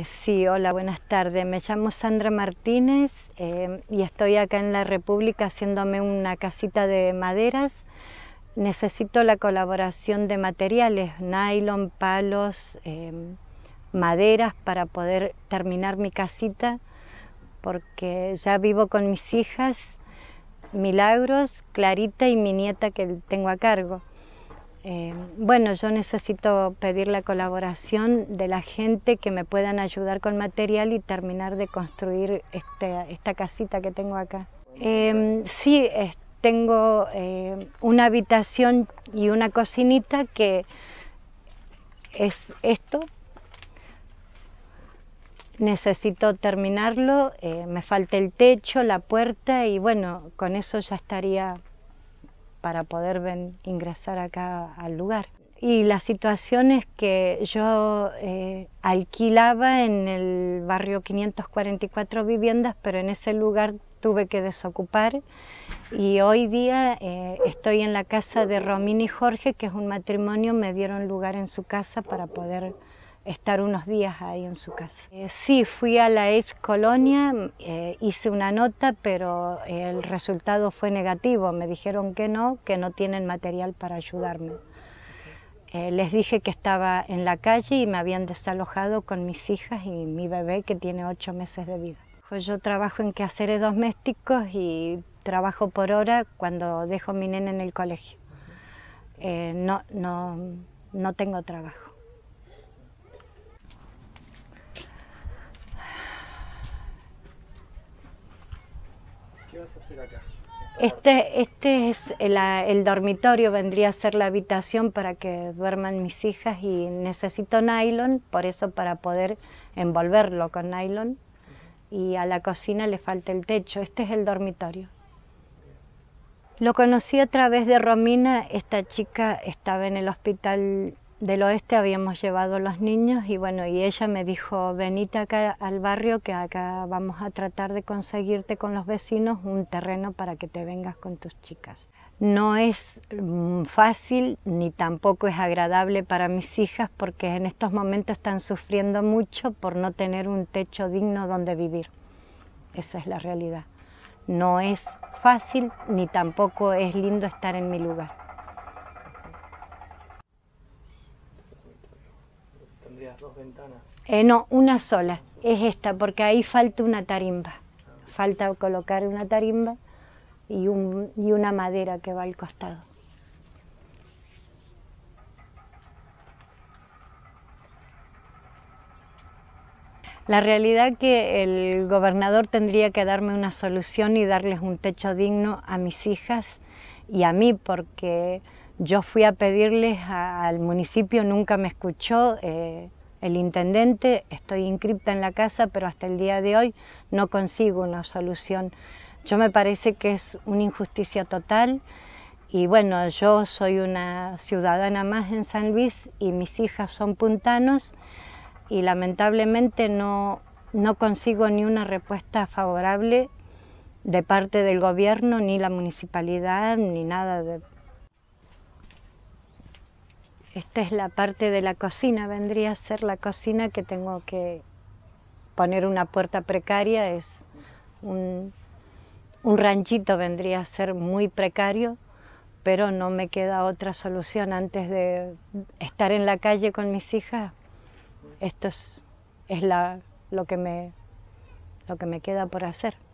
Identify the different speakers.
Speaker 1: Eh, sí, hola, buenas tardes. Me llamo Sandra Martínez eh, y estoy acá en la República haciéndome una casita de maderas. Necesito la colaboración de materiales, nylon, palos, eh, maderas para poder terminar mi casita, porque ya vivo con mis hijas, Milagros, Clarita y mi nieta que tengo a cargo. Eh, bueno, yo necesito pedir la colaboración de la gente que me puedan ayudar con material y terminar de construir este, esta casita que tengo acá. Em, sí, tengo eh, una habitación y una cocinita que es esto. Necesito terminarlo, eh, me falta el techo, la puerta y bueno, con eso ya estaría para poder ingresar acá al lugar. Y la situación es que yo eh, alquilaba en el barrio 544 viviendas, pero en ese lugar tuve que desocupar y hoy día eh, estoy en la casa de Romín y Jorge, que es un matrimonio, me dieron lugar en su casa para poder estar unos días ahí en su casa. Eh, sí, fui a la ex colonia, eh, hice una nota, pero el resultado fue negativo. Me dijeron que no, que no tienen material para ayudarme. Eh, les dije que estaba en la calle y me habían desalojado con mis hijas y mi bebé que tiene ocho meses de vida. Pues yo trabajo en quehaceres domésticos y trabajo por hora cuando dejo mi nena en el colegio. no, no, no tengo trabajo. Este, este es el, el, dormitorio, vendría a ser la habitación para que duerman mis hijas y necesito nylon, por eso para poder envolverlo con nylon. Y a la cocina le falta el techo, este es el dormitorio. Lo conocí a través de Romina, esta chica estaba en el hospital del oeste habíamos llevado los niños y bueno, y ella me dijo, venite acá al barrio que acá vamos a tratar de conseguirte con los vecinos un terreno para que te vengas con tus chicas. No es mm, fácil ni tampoco es agradable para mis hijas porque en estos momentos están sufriendo mucho por no tener un techo digno donde vivir. Esa es la realidad. No es fácil ni tampoco es lindo estar en mi lugar. Eh, no, una sola, es esta, porque ahí falta una tarimba. Falta colocar una tarimba y, un, y una madera que va al costado. La realidad que el gobernador tendría que darme una solución y darles un techo digno a mis hijas y a mí, porque yo fui a pedirles al municipio, nunca me escuchó. Eh, el intendente, estoy inscripta en la casa, pero hasta el día de hoy no consigo una solución. Yo me parece que es una injusticia total y bueno, yo soy una ciudadana más en San Luis y mis hijas son puntanos y lamentablemente no, no consigo ni una respuesta favorable de parte del gobierno, ni la municipalidad, ni nada de, esta es la parte de la cocina, vendría a ser la cocina que tengo que poner una puerta precaria, es un, un ranchito vendría a ser muy precario, pero no me queda otra solución antes de estar en la calle con mis hijas. Esto es, es la, lo, que me, lo que me queda por hacer.